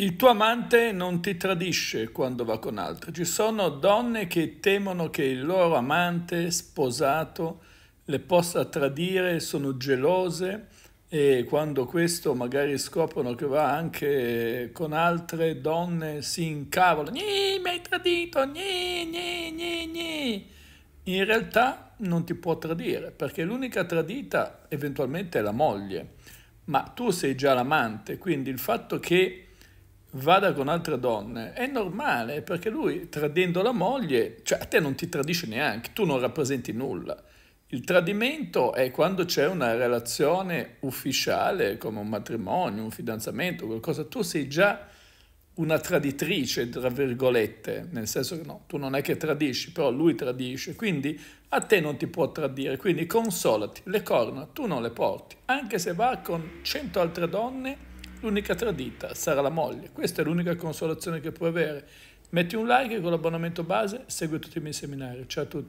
Il tuo amante non ti tradisce quando va con altri. Ci sono donne che temono che il loro amante sposato le possa tradire, sono gelose e quando questo magari scoprono che va anche con altre donne si incavolano. Mi hai tradito, gni, gni, gni, gni. In realtà non ti può tradire perché l'unica tradita eventualmente è la moglie, ma tu sei già l'amante, quindi il fatto che vada con altre donne, è normale perché lui tradendo la moglie, cioè a te non ti tradisce neanche, tu non rappresenti nulla. Il tradimento è quando c'è una relazione ufficiale come un matrimonio, un fidanzamento, qualcosa, tu sei già una traditrice, tra virgolette, nel senso che no, tu non è che tradisci, però lui tradisce, quindi a te non ti può tradire, quindi consolati, le corna tu non le porti, anche se va con cento altre donne L'unica tradita sarà la moglie. Questa è l'unica consolazione che puoi avere. Metti un like e con l'abbonamento base segui tutti i miei seminari. Ciao a tutti.